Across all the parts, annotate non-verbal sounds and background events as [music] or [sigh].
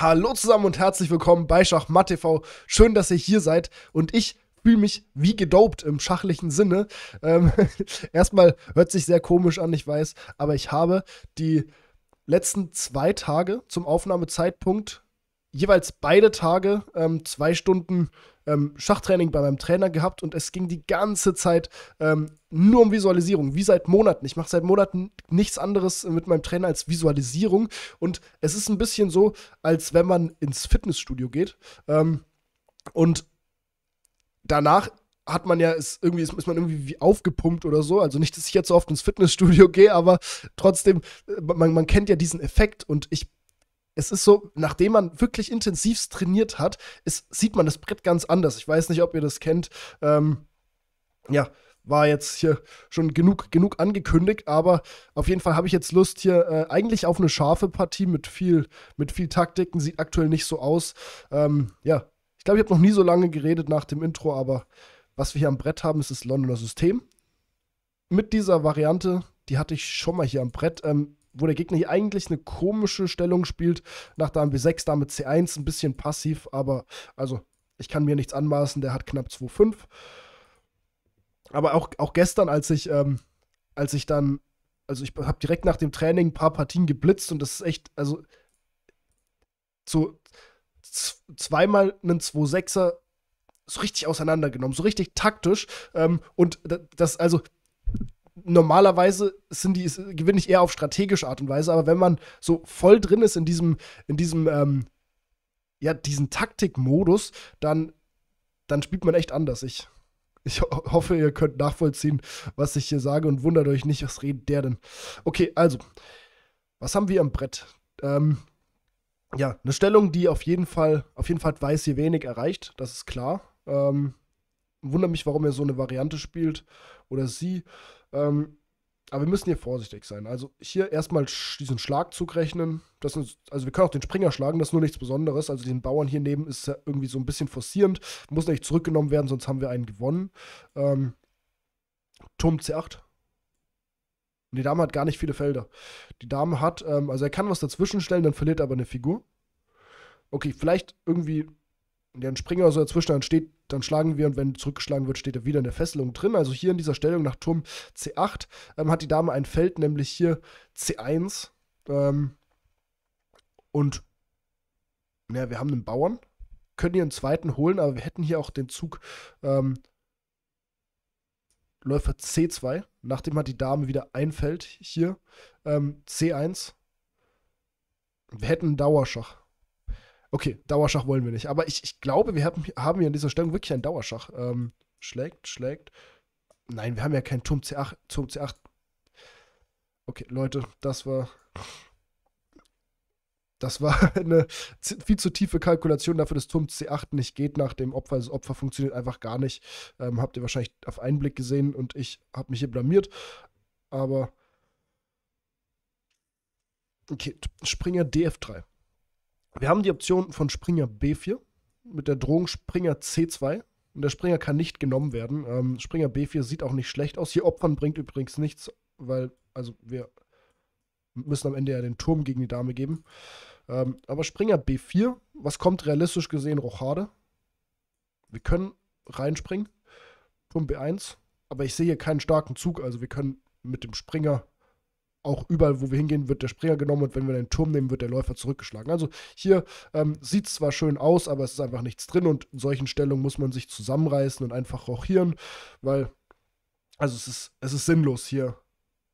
Hallo zusammen und herzlich willkommen bei Schachmatt TV. Schön, dass ihr hier seid und ich fühle mich wie gedopt im schachlichen Sinne. Ähm, [laughs] erstmal hört sich sehr komisch an, ich weiß, aber ich habe die letzten zwei Tage zum Aufnahmezeitpunkt jeweils beide Tage ähm, zwei Stunden ähm, Schachtraining bei meinem Trainer gehabt und es ging die ganze Zeit ähm, nur um Visualisierung, wie seit Monaten. Ich mache seit Monaten nichts anderes mit meinem Trainer als Visualisierung und es ist ein bisschen so, als wenn man ins Fitnessstudio geht ähm, und danach hat man ja, ist irgendwie ist, man irgendwie aufgepumpt oder so. Also nicht, dass ich jetzt so oft ins Fitnessstudio [laughs] gehe, aber trotzdem, äh, man, man kennt ja diesen Effekt und ich es ist so, nachdem man wirklich intensiv trainiert hat, ist, sieht man das Brett ganz anders. Ich weiß nicht, ob ihr das kennt. Ähm, ja, war jetzt hier schon genug, genug angekündigt, aber auf jeden Fall habe ich jetzt Lust hier äh, eigentlich auf eine scharfe Partie mit viel, mit viel Taktiken. Sieht aktuell nicht so aus. Ähm, ja, ich glaube, ich habe noch nie so lange geredet nach dem Intro, aber was wir hier am Brett haben, ist das Londoner System. Mit dieser Variante, die hatte ich schon mal hier am Brett. Ähm, wo der Gegner hier eigentlich eine komische Stellung spielt, nach Dame B6, Dame C1, ein bisschen passiv, aber also ich kann mir nichts anmaßen, der hat knapp 2,5. Aber auch, auch gestern, als ich, ähm, als ich dann, also ich habe direkt nach dem Training ein paar Partien geblitzt und das ist echt, also so zweimal einen 2,6er so richtig auseinandergenommen, so richtig taktisch ähm, und das, also normalerweise sind die, gewinne ich eher auf strategische Art und Weise, aber wenn man so voll drin ist in diesem, in diesem, ähm, ja, diesen Taktikmodus, dann, dann spielt man echt anders. Ich, ich ho hoffe, ihr könnt nachvollziehen, was ich hier sage und wundert euch nicht, was redet der denn? Okay, also, was haben wir am Brett? Ähm, ja, eine Stellung, die auf jeden Fall, auf jeden Fall weiß hier wenig erreicht, das ist klar. Ähm, wundert mich, warum er so eine Variante spielt oder sie. Ähm, aber wir müssen hier vorsichtig sein. Also hier erstmal diesen Schlagzug rechnen. Das ist, also wir können auch den Springer schlagen, das ist nur nichts Besonderes. Also den Bauern hier neben ist ja irgendwie so ein bisschen forcierend. Muss nicht zurückgenommen werden, sonst haben wir einen gewonnen. Ähm, Turm C8. Und die Dame hat gar nicht viele Felder. Die Dame hat, ähm, also er kann was dazwischen stellen, dann verliert er aber eine Figur. Okay, vielleicht irgendwie und deren Springer so dazwischen, dann steht, dann schlagen wir und wenn zurückgeschlagen wird, steht er wieder in der Fesselung drin. Also hier in dieser Stellung nach Turm C8 ähm, hat die Dame ein Feld, nämlich hier C1. Ähm, und naja, wir haben einen Bauern, können hier einen zweiten holen, aber wir hätten hier auch den Zug ähm, Läufer C2. Nachdem hat die Dame wieder ein Feld hier, ähm, C1. Wir hätten einen Dauerschach. Okay, Dauerschach wollen wir nicht. Aber ich, ich glaube, wir haben, haben hier an dieser Stellung wirklich einen Dauerschach. Ähm, schlägt, schlägt. Nein, wir haben ja keinen Turm C8. Turm C8. Okay, Leute, das war. Das war [laughs] eine viel zu tiefe Kalkulation dafür, dass Turm C8 nicht geht nach dem Opfer. Also das Opfer funktioniert einfach gar nicht. Ähm, habt ihr wahrscheinlich auf einen Blick gesehen und ich habe mich hier blamiert. Aber. Okay, Springer DF3. Wir haben die Option von Springer B4 mit der Drohung Springer C2. Und der Springer kann nicht genommen werden. Ähm, Springer B4 sieht auch nicht schlecht aus. Hier Opfern bringt übrigens nichts, weil, also wir müssen am Ende ja den Turm gegen die Dame geben. Ähm, aber Springer B4, was kommt realistisch gesehen? Rochade. Wir können reinspringen. Turm B1. Aber ich sehe hier keinen starken Zug. Also wir können mit dem Springer auch überall, wo wir hingehen, wird der Springer genommen und wenn wir den Turm nehmen, wird der Läufer zurückgeschlagen. Also hier ähm, sieht es zwar schön aus, aber es ist einfach nichts drin und in solchen Stellungen muss man sich zusammenreißen und einfach rochieren, weil, also es ist, es ist sinnlos hier,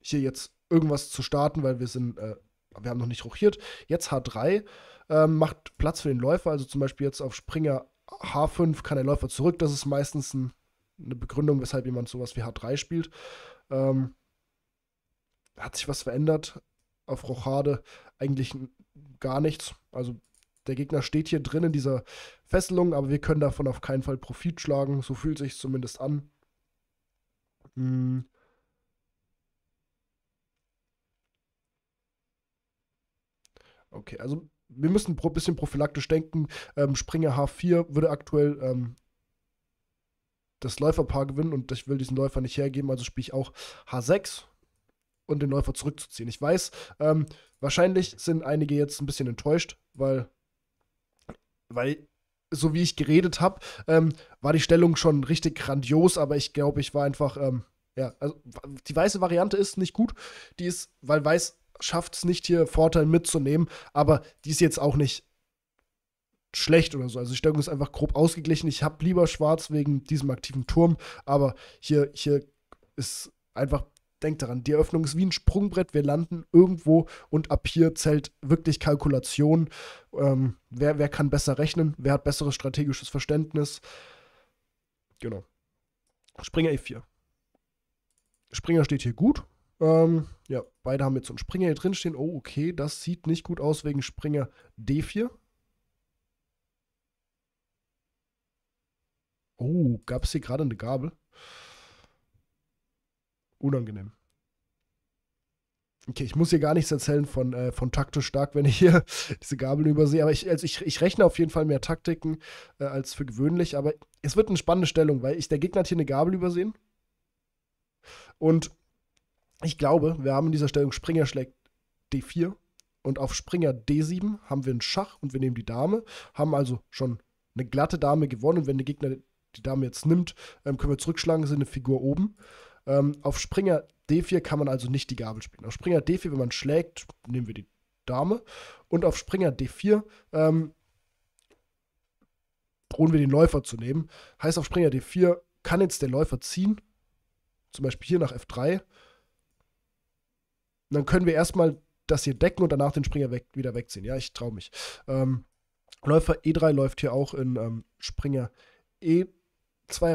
hier jetzt irgendwas zu starten, weil wir sind, äh, wir haben noch nicht rochiert. Jetzt H3 ähm, macht Platz für den Läufer, also zum Beispiel jetzt auf Springer H5 kann der Läufer zurück, das ist meistens ein, eine Begründung, weshalb jemand sowas wie H3 spielt. Ähm, hat sich was verändert auf Rochade? Eigentlich gar nichts. Also der Gegner steht hier drin in dieser Fesselung, aber wir können davon auf keinen Fall Profit schlagen. So fühlt sich zumindest an. Hm. Okay, also wir müssen ein bisschen prophylaktisch denken. Ähm, Springer H4 würde aktuell ähm, das Läuferpaar gewinnen und ich will diesen Läufer nicht hergeben, also spiele ich auch H6 und den Läufer zurückzuziehen. Ich weiß, ähm, wahrscheinlich sind einige jetzt ein bisschen enttäuscht, weil, weil so wie ich geredet habe, ähm, war die Stellung schon richtig grandios, aber ich glaube, ich war einfach, ähm, ja, also die weiße Variante ist nicht gut. Die ist, weil weiß schafft es nicht, hier Vorteil mitzunehmen, aber die ist jetzt auch nicht schlecht oder so. Also die Stellung ist einfach grob ausgeglichen. Ich habe lieber schwarz wegen diesem aktiven Turm, aber hier, hier ist einfach denkt daran, die Eröffnung ist wie ein Sprungbrett. Wir landen irgendwo und ab hier zählt wirklich Kalkulation. Ähm, wer, wer kann besser rechnen? Wer hat besseres strategisches Verständnis? Genau. Springer E4. Springer steht hier gut. Ähm, ja, beide haben jetzt so einen Springer hier drinstehen. Oh, okay, das sieht nicht gut aus wegen Springer D4. Oh, gab es hier gerade eine Gabel? unangenehm. Okay, ich muss hier gar nichts erzählen von, äh, von taktisch stark, wenn ich hier [laughs] diese Gabeln übersehe. Aber ich, also ich, ich rechne auf jeden Fall mehr Taktiken äh, als für gewöhnlich. Aber es wird eine spannende Stellung, weil ich, der Gegner hat hier eine Gabel übersehen. Und ich glaube, wir haben in dieser Stellung Springer schlägt D4 und auf Springer D7 haben wir einen Schach und wir nehmen die Dame, haben also schon eine glatte Dame gewonnen und wenn der Gegner die Dame jetzt nimmt, ähm, können wir zurückschlagen, sind eine Figur oben. Ähm, auf Springer D4 kann man also nicht die Gabel spielen. Auf Springer D4, wenn man schlägt, nehmen wir die Dame. Und auf Springer D4 ähm, drohen wir den Läufer zu nehmen. Heißt, auf Springer D4 kann jetzt der Läufer ziehen. Zum Beispiel hier nach F3. Und dann können wir erstmal das hier decken und danach den Springer weg, wieder wegziehen. Ja, ich traue mich. Ähm, Läufer E3 läuft hier auch in ähm, Springer E2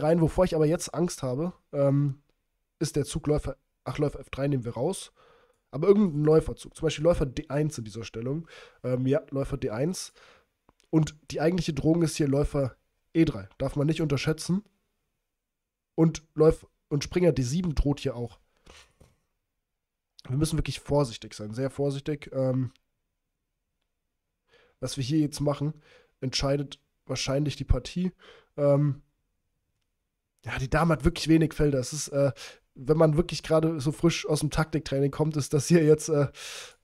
rein, wovor ich aber jetzt Angst habe. Ähm, ist der Zug Läufer, ach, Läufer F3 nehmen wir raus. Aber irgendein Läuferzug, zum Beispiel Läufer D1 in dieser Stellung. Ähm, ja, Läufer D1. Und die eigentliche Drohung ist hier Läufer E3. Darf man nicht unterschätzen. Und, Läuf und Springer D7 droht hier auch. Wir müssen wirklich vorsichtig sein, sehr vorsichtig. Ähm, was wir hier jetzt machen, entscheidet wahrscheinlich die Partie. Ähm, ja, die Dame hat wirklich wenig Felder. Es ist äh, wenn man wirklich gerade so frisch aus dem Taktiktraining kommt, ist das hier jetzt, äh,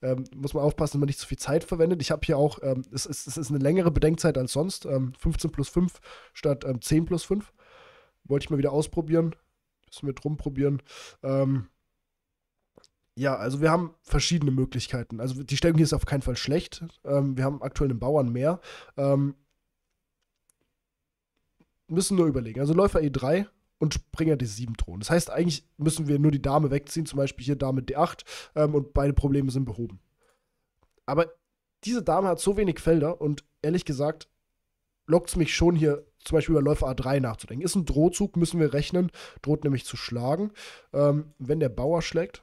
ähm, muss man aufpassen, dass man nicht zu viel Zeit verwendet. Ich habe hier auch, ähm, es, ist, es ist eine längere Bedenkzeit als sonst, ähm, 15 plus 5 statt ähm, 10 plus 5. Wollte ich mal wieder ausprobieren, bisschen mit rumprobieren. Ähm, ja, also wir haben verschiedene Möglichkeiten. Also die Stellung hier ist auf keinen Fall schlecht. Ähm, wir haben aktuell einen Bauern mehr. Ähm, müssen nur überlegen. Also Läufer E3 und Bringer D7 drohen. Das heißt, eigentlich müssen wir nur die Dame wegziehen, zum Beispiel hier Dame D8 ähm, und beide Probleme sind behoben. Aber diese Dame hat so wenig Felder und ehrlich gesagt lockt es mich schon hier zum Beispiel über Läufer A3 nachzudenken. Ist ein Drohzug, müssen wir rechnen, droht nämlich zu schlagen. Ähm, wenn der Bauer schlägt,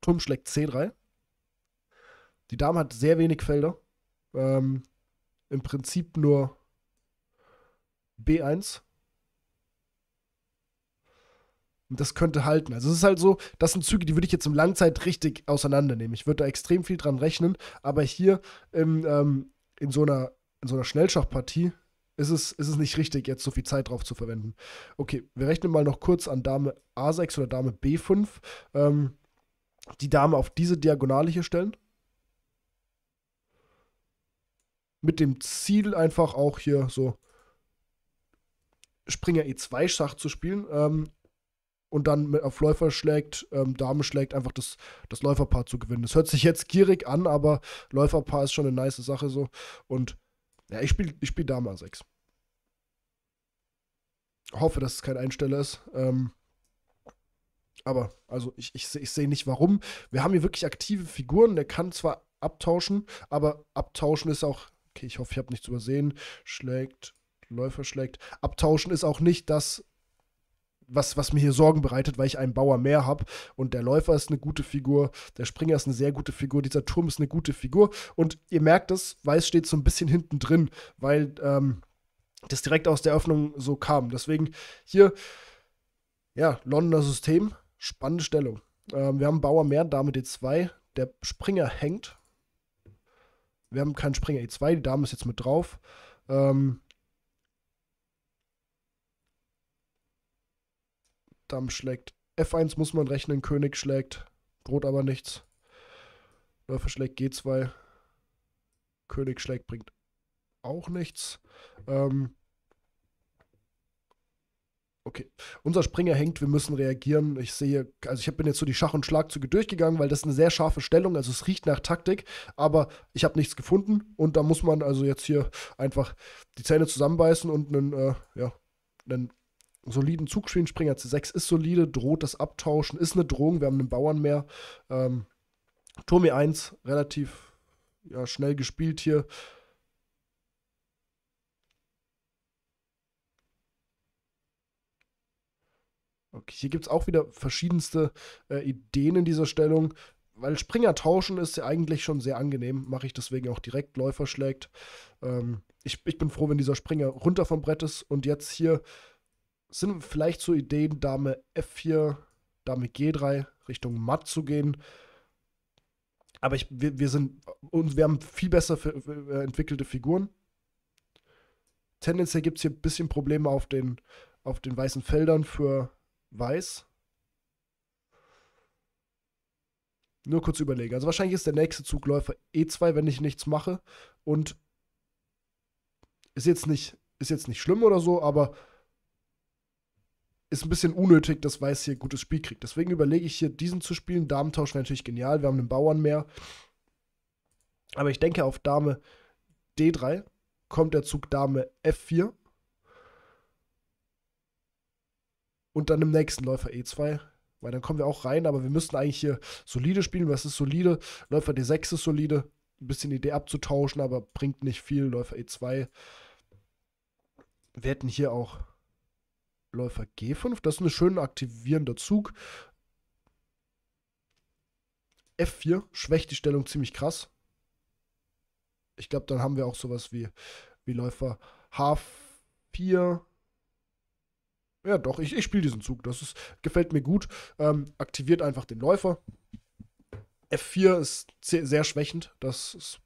Turm schlägt C3. Die Dame hat sehr wenig Felder. Ähm, Im Prinzip nur B1 und das könnte halten. Also es ist halt so, das sind Züge, die würde ich jetzt im Langzeit richtig auseinandernehmen. Ich würde da extrem viel dran rechnen, aber hier im, ähm, in, so einer, in so einer Schnellschachpartie ist es, ist es nicht richtig, jetzt so viel Zeit drauf zu verwenden. Okay, wir rechnen mal noch kurz an Dame A6 oder Dame B5. Ähm, die Dame auf diese Diagonale hier stellen. Mit dem Ziel einfach auch hier so Springer E2 Schach zu spielen. Ähm, und dann mit, auf Läufer schlägt, ähm, Dame schlägt, einfach das, das Läuferpaar zu gewinnen. Das hört sich jetzt gierig an, aber Läuferpaar ist schon eine nice Sache so. Und ja, ich spiele ich spiel Dame a 6. Hoffe, dass es kein Einsteller ist. Ähm, aber, also, ich, ich, ich sehe nicht warum. Wir haben hier wirklich aktive Figuren. Der kann zwar abtauschen, aber abtauschen ist auch. Okay, ich hoffe, ich habe nichts übersehen. Schlägt, Läufer schlägt. Abtauschen ist auch nicht das, was, was mir hier Sorgen bereitet, weil ich einen Bauer mehr habe. Und der Läufer ist eine gute Figur, der Springer ist eine sehr gute Figur, dieser Turm ist eine gute Figur. Und ihr merkt es, Weiß steht so ein bisschen hinten drin, weil ähm, das direkt aus der Öffnung so kam. Deswegen hier, ja, Londoner System, spannende Stellung. Ähm, wir haben Bauer mehr, Dame D2, der Springer hängt. Wir haben keinen Springer E2, die Dame ist jetzt mit drauf. Ähm, Damm schlägt. F1 muss man rechnen, König schlägt. Droht aber nichts. Läufer schlägt G2. König schlägt bringt auch nichts. Ähm okay, unser Springer hängt, wir müssen reagieren. Ich sehe, also ich bin jetzt so die Schach- und Schlagzüge durchgegangen, weil das ist eine sehr scharfe Stellung, also es riecht nach Taktik, aber ich habe nichts gefunden und da muss man also jetzt hier einfach die Zähne zusammenbeißen und einen, äh, ja, einen soliden Zugschwinspringer C6 ist solide, droht das Abtauschen, ist eine Drohung, wir haben einen Bauern mehr. Ähm, Turm E1 relativ ja, schnell gespielt hier. Okay, hier gibt es auch wieder verschiedenste äh, Ideen in dieser Stellung, weil Springer tauschen ist ja eigentlich schon sehr angenehm, mache ich deswegen auch direkt, Läufer schlägt. Ähm, ich, ich bin froh, wenn dieser Springer runter vom Brett ist und jetzt hier sind vielleicht so Ideen, Dame F4, Dame G3 Richtung Matt zu gehen. Aber ich, wir, wir sind und wir haben viel besser äh, entwickelte Figuren. Tendenziell gibt es hier ein bisschen Probleme auf den, auf den weißen Feldern für Weiß. Nur kurz überlegen. Also wahrscheinlich ist der nächste Zugläufer E2, wenn ich nichts mache. Und ist jetzt nicht, ist jetzt nicht schlimm oder so, aber ist ein bisschen unnötig, dass Weiß hier gutes Spiel kriegt. Deswegen überlege ich hier, diesen zu spielen. Damentausch wäre natürlich genial. Wir haben einen Bauern mehr. Aber ich denke, auf Dame D3 kommt der Zug Dame F4. Und dann im nächsten Läufer E2. Weil dann kommen wir auch rein, aber wir müssten eigentlich hier solide spielen. Was ist solide? Läufer D6 ist solide. Ein bisschen Idee abzutauschen, aber bringt nicht viel. Läufer E2. Wir hätten hier auch Läufer G5. Das ist ein schöner aktivierender Zug. F4 schwächt die Stellung ziemlich krass. Ich glaube, dann haben wir auch sowas wie, wie Läufer H4. Ja, doch, ich, ich spiele diesen Zug. Das ist, gefällt mir gut. Ähm, aktiviert einfach den Läufer. F4 ist sehr schwächend. Das ist,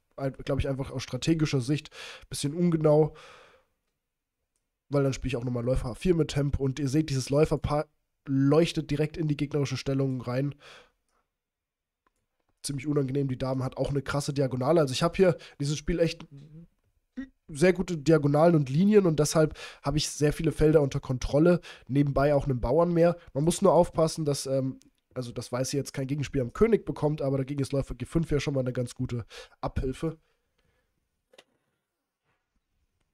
glaube ich, einfach aus strategischer Sicht ein bisschen ungenau weil dann spiele ich auch nochmal Läufer 4 mit Temp und ihr seht, dieses Läuferpaar leuchtet direkt in die gegnerische Stellung rein. Ziemlich unangenehm, die Dame hat auch eine krasse Diagonale. Also ich habe hier dieses Spiel echt sehr gute Diagonalen und Linien und deshalb habe ich sehr viele Felder unter Kontrolle. Nebenbei auch einen Bauern mehr. Man muss nur aufpassen, dass, ähm, also das weiß jetzt kein Gegenspiel am König bekommt, aber dagegen ist Läufer G5 ja schon mal eine ganz gute Abhilfe.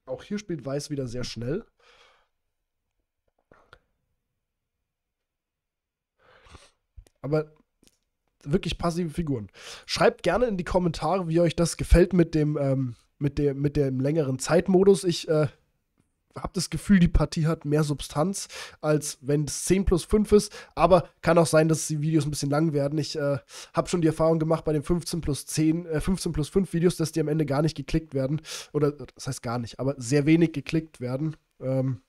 Auch hier spielt Weiß wieder sehr schnell. Aber wirklich passive Figuren. Schreibt gerne in die Kommentare, wie euch das gefällt mit dem, ähm, mit, der, mit dem längeren Zeitmodus. Ich äh, habe das Gefühl, die Partie hat mehr Substanz, als wenn es 10 plus 5 ist. Aber kann auch sein, dass die Videos ein bisschen lang werden. Ich äh, habe schon die Erfahrung gemacht bei den 15 plus 10, äh, 15 plus 5 Videos, dass die am Ende gar nicht geklickt werden. Oder das heißt gar nicht, aber sehr wenig geklickt werden. Ähm,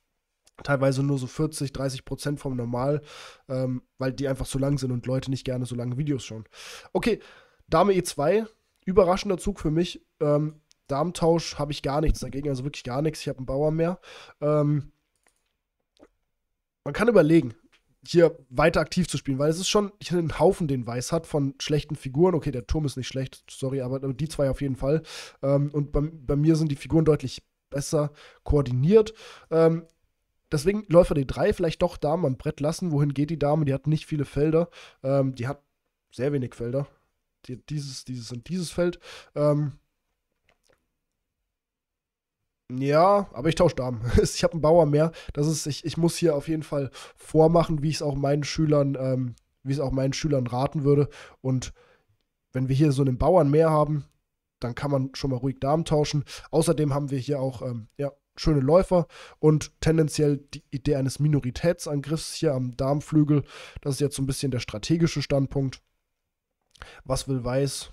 teilweise nur so 40, 30 Prozent vom Normal, ähm, weil die einfach so lang sind und Leute nicht gerne so lange Videos schauen. Okay, Dame E2, überraschender Zug für mich. Ähm, Darmtausch habe ich gar nichts dagegen, also wirklich gar nichts. Ich habe einen Bauer mehr. Ähm, man kann überlegen, hier weiter aktiv zu spielen, weil es ist schon einen Haufen, den Weiß hat von schlechten Figuren. Okay, der Turm ist nicht schlecht, sorry, aber die zwei auf jeden Fall. Ähm, und bei, bei, mir sind die Figuren deutlich besser koordiniert. Ähm, deswegen Läufer D3 vielleicht doch Damen am Brett lassen. Wohin geht die Dame? Die hat nicht viele Felder. Ähm, die hat sehr wenig Felder. Die, dieses, dieses und dieses Feld. Ähm, ja, aber ich tausche Damen. [laughs] ich habe einen Bauer mehr. Das ist, ich, ich muss hier auf jeden Fall vormachen, wie ich es auch meinen Schülern, ähm, wie es auch meinen Schülern raten würde. Und wenn wir hier so einen Bauern mehr haben, dann kann man schon mal ruhig Damen tauschen. Außerdem haben wir hier auch ähm, ja, schöne Läufer und tendenziell die Idee eines Minoritätsangriffs hier am Darmflügel. Das ist jetzt so ein bisschen der strategische Standpunkt. Was will Weiß?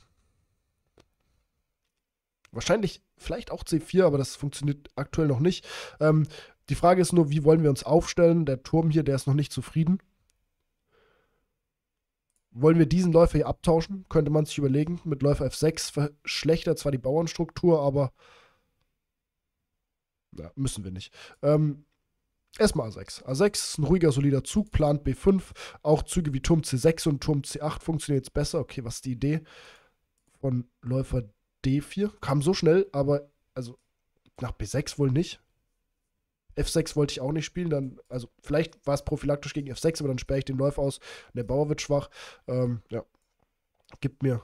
Wahrscheinlich vielleicht auch C4, aber das funktioniert aktuell noch nicht. Ähm, die Frage ist nur, wie wollen wir uns aufstellen? Der Turm hier, der ist noch nicht zufrieden. Wollen wir diesen Läufer hier abtauschen? Könnte man sich überlegen. Mit Läufer F6 verschlechtert zwar die Bauernstruktur, aber ja, müssen wir nicht. Ähm, erstmal A6. A6 ist ein ruhiger, solider Zug, plant B5. Auch Züge wie Turm C6 und Turm C8 funktionieren jetzt besser. Okay, was ist die Idee von Läufer D4. Kam so schnell, aber also nach B6 wohl nicht. F6 wollte ich auch nicht spielen, dann, also vielleicht war es prophylaktisch gegen F6, aber dann sperre ich den Läufer aus. Der Bauer wird schwach. Ähm, ja. Gibt mir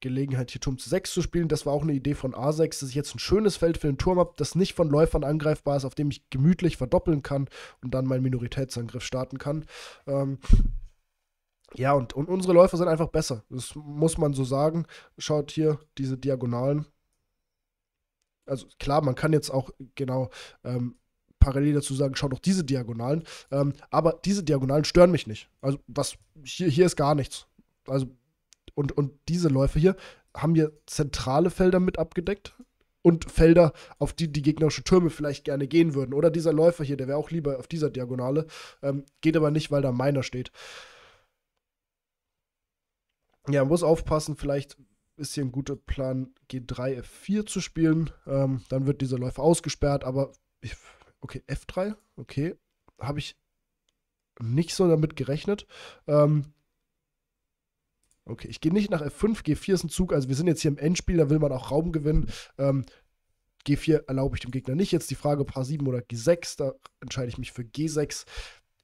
Gelegenheit, hier Turm zu 6 zu spielen. Das war auch eine Idee von A6, dass ich jetzt ein schönes Feld für den Turm habe, das nicht von Läufern angreifbar ist, auf dem ich gemütlich verdoppeln kann und dann meinen Minoritätsangriff starten kann. Ähm, ja, und, und unsere Läufer sind einfach besser. Das muss man so sagen. Schaut hier diese Diagonalen. Also klar, man kann jetzt auch genau ähm, parallel dazu sagen, schaut doch diese Diagonalen. Ähm, aber diese Diagonalen stören mich nicht. Also was hier, hier ist gar nichts. Also und, und diese Läufe hier haben hier zentrale Felder mit abgedeckt und Felder, auf die die gegnerischen Türme vielleicht gerne gehen würden. Oder dieser Läufer hier, der wäre auch lieber auf dieser Diagonale, ähm, geht aber nicht, weil da meiner steht ja, muss aufpassen, vielleicht ist hier ein guter Plan, G3, F4 zu spielen. Ähm, dann wird dieser Läufer ausgesperrt, aber ich, okay, F3, okay, habe ich nicht so damit gerechnet. Ähm, okay, ich gehe nicht nach F5, G4 ist ein Zug, also wir sind jetzt hier im Endspiel, da will man auch Raum gewinnen. Ähm, G4 erlaube ich dem Gegner nicht. Jetzt die Frage Paar 7 oder G6, da entscheide ich mich für G6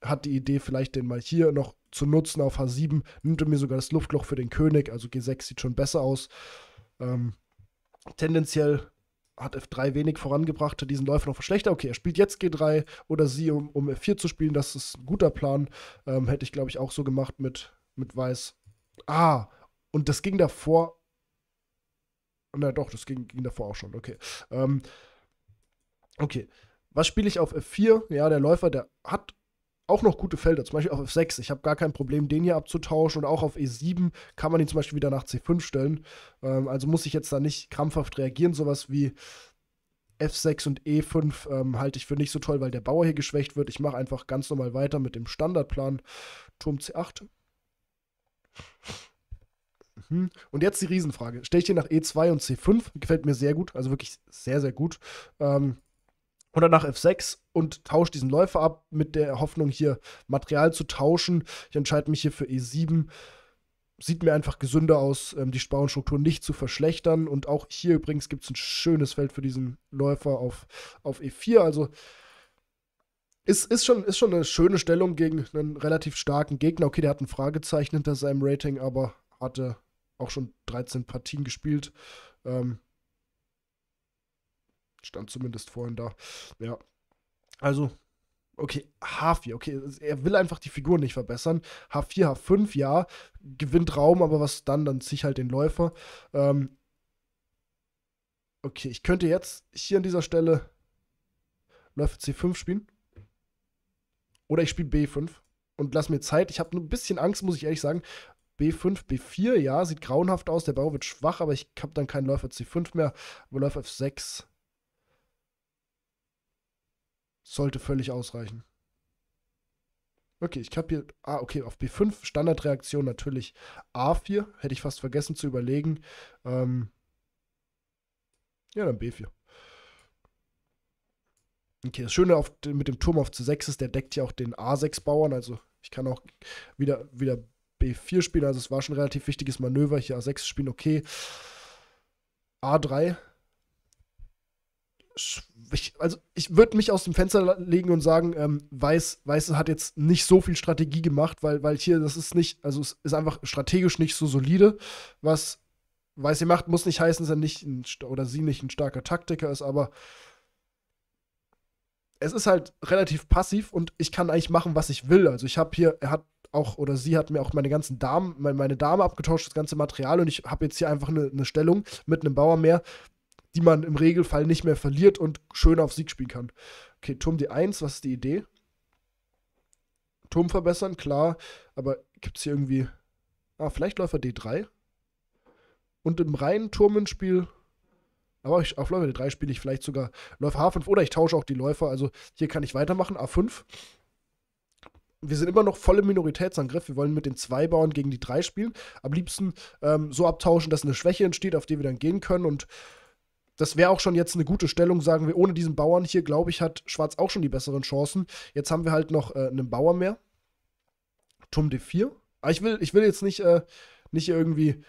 hat die Idee, vielleicht den mal hier noch zu nutzen auf H7. Nimmt mir sogar das Luftloch für den König, also G6 sieht schon besser aus. Ähm, tendenziell hat F3 wenig vorangebracht, diesen Läufer noch verschlechtert. Okay, er spielt jetzt G3 oder sie, um, um F4 zu spielen. Das ist ein guter Plan. Ähm, hätte ich, glaube ich, auch so gemacht mit, mit Weiß. Ah, und das ging davor. Na doch, das ging, ging davor auch schon. Okay. Ähm, okay. Was spiele ich auf F4? Ja, der Läufer, der hat auch noch gute Felder, zum Beispiel auf F6. Ich habe gar kein Problem, den hier abzutauschen und auch auf E7 kann man ihn zum Beispiel wieder nach C5 stellen. Ähm, also muss ich jetzt da nicht krampfhaft reagieren. Sowas wie F6 und E5 ähm, halte ich für nicht so toll, weil der Bauer hier geschwächt wird. Ich mache einfach ganz normal weiter mit dem Standardplan. Turm C8. Mhm. Und jetzt die Riesenfrage. Stelle ich hier nach E2 und C5? Gefällt mir sehr gut, also wirklich sehr, sehr gut. Ähm, und danach F6 und tausche diesen Läufer ab mit der Hoffnung, hier Material zu tauschen. Ich entscheide mich hier für E7. Sieht mir einfach gesünder aus, ähm, die Sparenstruktur nicht zu verschlechtern. Und auch hier übrigens gibt es ein schönes Feld für diesen Läufer auf, auf E4. Also ist, ist, schon, ist schon eine schöne Stellung gegen einen relativ starken Gegner. Okay, der hat ein Fragezeichen hinter seinem Rating, aber hatte auch schon 13 Partien gespielt. Ähm, Stand zumindest vorhin da. Ja. Also, okay, H4, okay, er will einfach die Figur nicht verbessern. H4, H5, ja, gewinnt Raum, aber was dann? Dann ziehe ich halt den Läufer. Ähm, okay, ich könnte jetzt hier an dieser Stelle Läufer C5 spielen. Oder ich spiele B5 und lass mir Zeit. Ich habe ein bisschen Angst, muss ich ehrlich sagen. B5, B4, ja, sieht grauenhaft aus. Der Bau wird schwach, aber ich habe dann keinen Läufer C5 mehr. Aber Läufer F6 sollte völlig ausreichen. Okay, ich habe hier. Ah, okay, auf B5 Standardreaktion natürlich A4. Hätte ich fast vergessen zu überlegen. Ähm, ja, dann B4. Okay, das Schöne auf, mit dem Turm auf C6 ist, der deckt ja auch den A6-Bauern. Also ich kann auch wieder, wieder B4 spielen. Also es war schon ein relativ wichtiges Manöver. Hier A6 spielen, okay. A3 ich, also ich würde mich aus dem Fenster legen und sagen, ähm, Weiß, Weiß hat jetzt nicht so viel Strategie gemacht, weil, weil hier, das ist nicht, also es ist einfach strategisch nicht so solide. Was Weiß hier macht, muss nicht heißen, dass er nicht ein, oder sie nicht ein starker Taktiker ist, aber es ist halt relativ passiv und ich kann eigentlich machen, was ich will. Also ich habe hier, er hat auch, oder sie hat mir auch meine ganzen Damen, meine, Dame abgetauscht, das ganze Material und ich habe jetzt hier einfach eine, eine Stellung mit einem Bauer mehr, die man im Regelfall nicht mehr verliert und schön auf Sieg spielen kann. Okay, Turm D1, was ist die Idee? Turm verbessern, klar, aber gibt es hier irgendwie. Ah, vielleicht Läufer D3? Und im reinen Turmenspiel. Aber ich, auf Läufer D3 spiele ich vielleicht sogar Läufer H5 oder ich tausche auch die Läufer. Also hier kann ich weitermachen, A5 wir sind immer noch voll im Minoritätsangriff. Wir wollen mit den zwei Bauern gegen die drei spielen. Am liebsten ähm, so abtauschen, dass eine Schwäche entsteht, auf die wir dann gehen können. Und das wäre auch schon jetzt eine gute Stellung, sagen wir. Ohne diesen Bauern hier, glaube ich, hat Schwarz auch schon die besseren Chancen. Jetzt haben wir halt noch äh, einen Bauer mehr. Turm D4. Aber ah, ich will, ich will jetzt nicht, äh, nicht irgendwie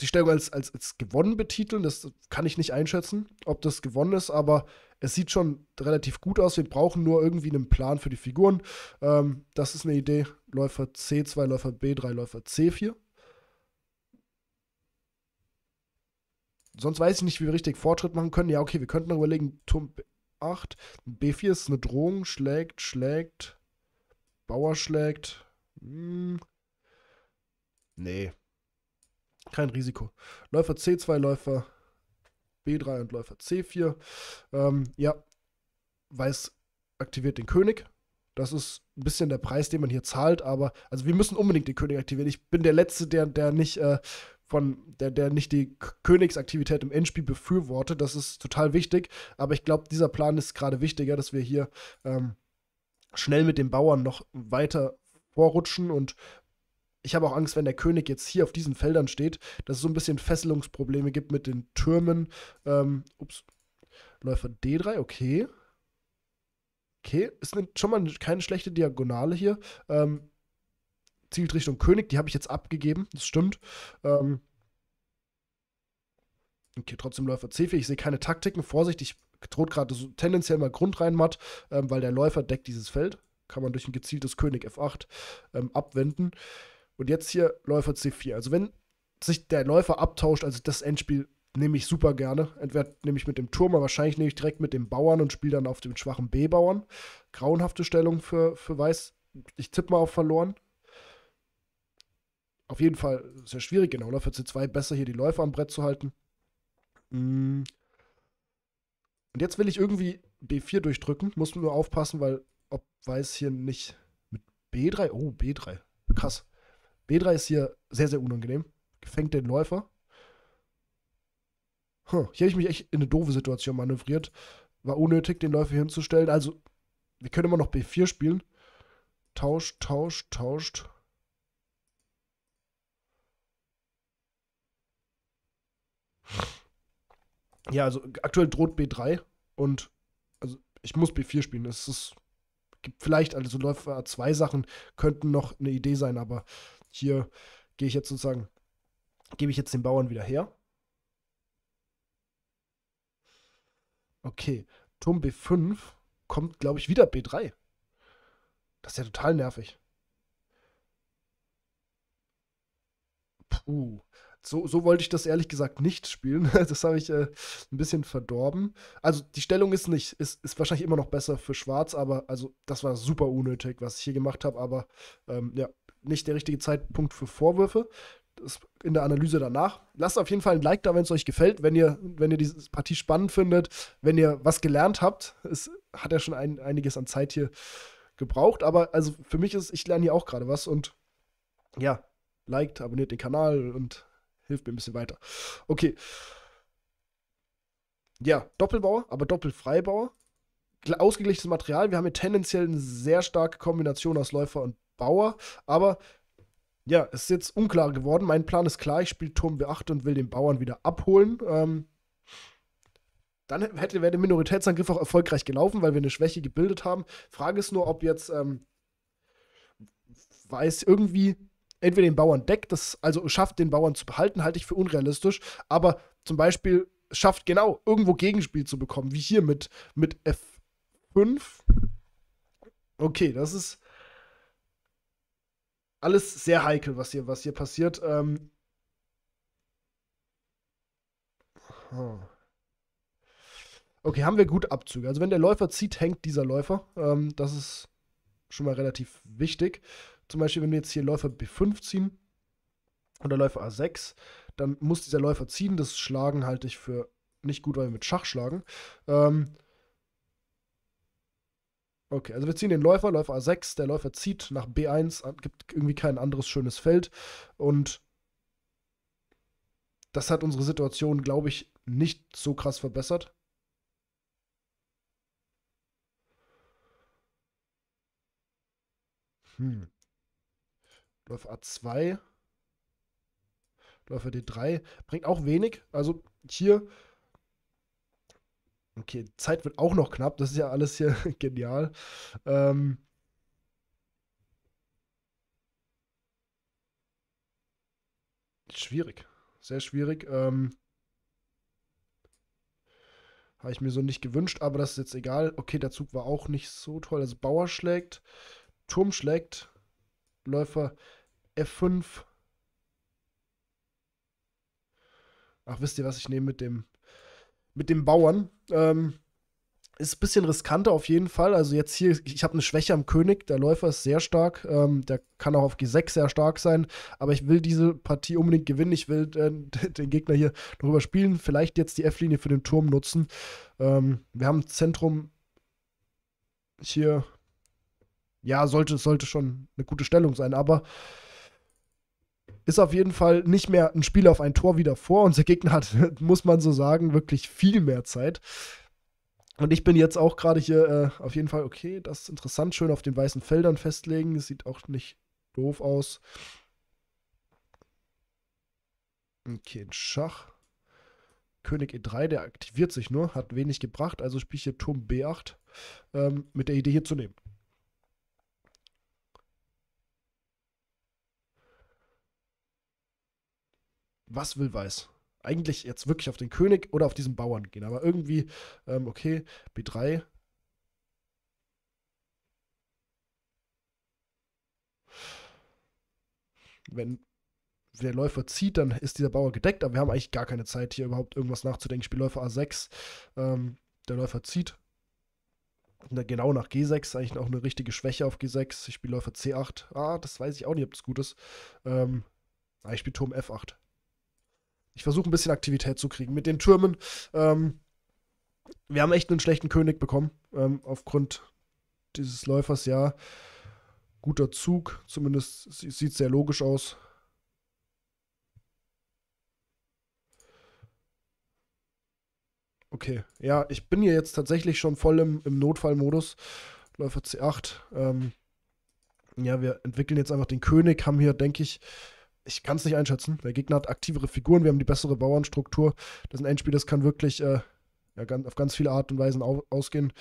die Stellung als, als, als gewonnen betiteln. Das kann ich nicht einschätzen, ob das gewonnen ist, aber es sieht schon relativ gut aus. Wir brauchen nur irgendwie einen Plan für die Figuren. Ähm, das ist eine Idee. Läufer C2, Läufer B3, Läufer C4. sonst weiß ich nicht, wie wir richtig Fortschritt machen können. Ja, okay, wir könnten noch überlegen, Turm 8, B4 ist eine Drohung, schlägt, schlägt, Bauer schlägt. Hm. Nee. Kein Risiko. Läufer C2, Läufer B3 und Läufer C4. Ähm, ja, Weiß aktiviert den König. Das ist ein bisschen der Preis, den man hier zahlt, aber also wir müssen unbedingt den König aktivieren. Ich bin der Letzte, der, der nicht äh, von der, der nicht die Königsaktivität im Endspiel befürwortet. Das ist total wichtig. Aber ich glaube, dieser Plan ist gerade wichtiger, dass wir hier ähm, schnell mit den Bauern noch weiter vorrutschen und ich habe auch Angst, wenn der König jetzt hier auf diesen Feldern steht, dass es so ein bisschen Fesselungsprobleme gibt mit den Türmen. Ähm, ups. Läufer D3, okay. Okay, ist ne, schon mal keine schlechte Diagonale hier. Ähm, zielt Richtung König, die habe ich jetzt abgegeben, das stimmt. Ähm okay, trotzdem Läufer C4, ich sehe keine Taktiken, Vorsicht, ich droht gerade so tendenziell mal Grund rein matt, ähm, weil der Läufer deckt dieses Feld. Kann man durch ein gezieltes König F8 ähm, abwenden. Und jetzt hier Läufer C4. Also wenn sich der Läufer abtauscht, also das Endspiel nehme ich super gerne. Entweder nehme ich mit dem Turm, aber wahrscheinlich nehme ich direkt mit dem Bauern und spiele dann auf dem schwachen B-Bauern. Grauenhafte Stellung für, für Weiß. Ich tippe mal auf verloren auf jeden Fall sehr schwierig, genau, ne? für 2 besser hier die Läufer am Brett zu halten. Mm. Und jetzt will ich irgendwie B4 durchdrücken, muss nur aufpassen, weil ob Weiß hier nicht mit B3, oh, B3, krass. B3 ist hier sehr, sehr unangenehm, gefängt den Läufer. Hm, hier habe ich mich echt in eine doofe Situation manövriert. War unnötig, den Läufer hier hinzustellen. Also, wir können immer noch B4 spielen. Tauscht, tauscht, tauscht. Ja, also aktuell droht B3 und also ich muss B4 spielen. Es ist gibt vielleicht, also Läufer A2 Sachen könnten noch eine Idee sein, aber hier gehe ich jetzt sozusagen, gebe ich jetzt den Bauern wieder her. Okay, Turm B5 kommt, glaube ich, wieder B3. Das ist ja total nervig. Puh. So, so wollte ich das ehrlich gesagt nicht spielen. [laughs] Das habe ich äh, ein bisschen verdorben. Also die Stellung ist nicht, ist, ist wahrscheinlich immer noch besser für Schwarz, aber also das war super unnötig, was ich hier gemacht habe. Aber ähm, ja, nicht der richtige Zeitpunkt für Vorwürfe. Das in der Analyse danach. Lasst auf jeden Fall ein Like da, wenn es euch gefällt, wenn ihr, wenn ihr diese Partie spannend findet, wenn ihr was gelernt habt. Es hat ja schon ein, einiges an Zeit hier gebraucht, aber also für mich ist, ich lerne hier auch gerade was und ja, liked, abonniert den Kanal und hilft mir ein bisschen weiter. Okay. Ja, Doppelbauer, aber Doppelfreibauer. Ausgeglichenes Material. Wir haben hier tendenziell eine sehr starke Kombination aus Läufer und Bauer. Aber ja, es ist jetzt unklar geworden. Mein Plan ist klar. Ich spiele Turm B8 und will den Bauern wieder abholen. Ähm, dann hätte, wäre der Minoritätsangriff auch erfolgreich gelaufen, weil wir eine Schwäche gebildet haben. Frage ist nur, ob jetzt ähm, weiß irgendwie entweder den Bauern deckt, das also schafft, den Bauern zu behalten, halte ich für unrealistisch, aber zum Beispiel schafft genau irgendwo Gegenspiel zu bekommen, wie hier mit, mit F5. Okay, das ist alles sehr heikel, was hier, was hier passiert. Ähm okay, haben wir gut Abzüge. Also wenn der Läufer zieht, hängt dieser Läufer. Ähm, das ist schon mal relativ wichtig zum Beispiel, wenn wir jetzt hier Läufer B5 ziehen oder Läufer A6, dann muss dieser Läufer ziehen. Das Schlagen halte ich für nicht gut, weil wir mit Schach schlagen. Ähm okay, also wir ziehen den Läufer, Läufer A6, der Läufer zieht nach B1, gibt irgendwie kein anderes schönes Feld und das hat unsere Situation, glaube ich, nicht so krass verbessert. Hm. Läufer A2, Läufer D3. Bringt auch wenig. Also hier. Okay, Zeit wird auch noch knapp. Das ist ja alles hier [laughs] genial. Ähm. Schwierig. Sehr schwierig. Ähm. Habe ich mir so nicht gewünscht, aber das ist jetzt egal. Okay, der Zug war auch nicht so toll. Also Bauer schlägt, Turm schlägt, Läufer F5. Ach, wisst ihr, was ich nehme mit dem, mit dem Bauern? Ähm, ist ein bisschen riskanter auf jeden Fall. Also jetzt hier, ich habe eine Schwäche am König. Der Läufer ist sehr stark. Ähm, der kann auch auf G6 sehr stark sein. Aber ich will diese Partie unbedingt gewinnen. Ich will äh, [laughs] den Gegner hier drüber spielen. Vielleicht jetzt die F-Linie für den Turm nutzen. Ähm, wir haben Zentrum hier. Ja, sollte, sollte schon eine gute Stellung sein. Aber ist auf jeden Fall nicht mehr ein Spiel auf ein Tor wieder vor. Unser Gegner hat, [laughs] muss man so sagen, wirklich viel mehr Zeit. Und ich bin jetzt auch gerade hier äh, auf jeden Fall, okay, das ist interessant, schön auf den weißen Feldern festlegen. Das sieht auch nicht doof aus. Okay, ein Schach. König E3, der aktiviert sich nur, hat wenig gebracht, also spiele ich hier Turm B8 ähm, mit der Idee hier zu nehmen. was will Weiß? Eigentlich jetzt wirklich auf den König oder auf diesen Bauern gehen, aber irgendwie, ähm, okay, B3. Wenn der Läufer zieht, dann ist dieser Bauer gedeckt, aber wir haben eigentlich gar keine Zeit, hier überhaupt irgendwas nachzudenken. Ich spiele Läufer A6, ähm, der Läufer zieht, genau nach G6, eigentlich auch eine richtige Schwäche auf G6. Ich spiele Läufer C8. Ah, das weiß ich auch nicht, ob das gut ist. Ähm, ich spiele Turm F8. Ich versuche ein bisschen Aktivität zu kriegen. Mit den Türmen, ähm, wir haben echt einen schlechten König bekommen, ähm, aufgrund dieses Läufers, ja. Guter Zug, zumindest sieht sehr logisch aus. Okay, ja, ich bin hier jetzt tatsächlich schon voll im, im Notfallmodus. Läufer C8. Ähm, ja, wir entwickeln jetzt einfach den König, haben hier, denke ich, ich kann es nicht einschätzen. Der Gegner hat aktivere Figuren, wir haben die bessere Bauernstruktur. Das ist ein Endspiel, das kann wirklich äh, ja, ganz, auf ganz viele Art und Weisen au ausgehen.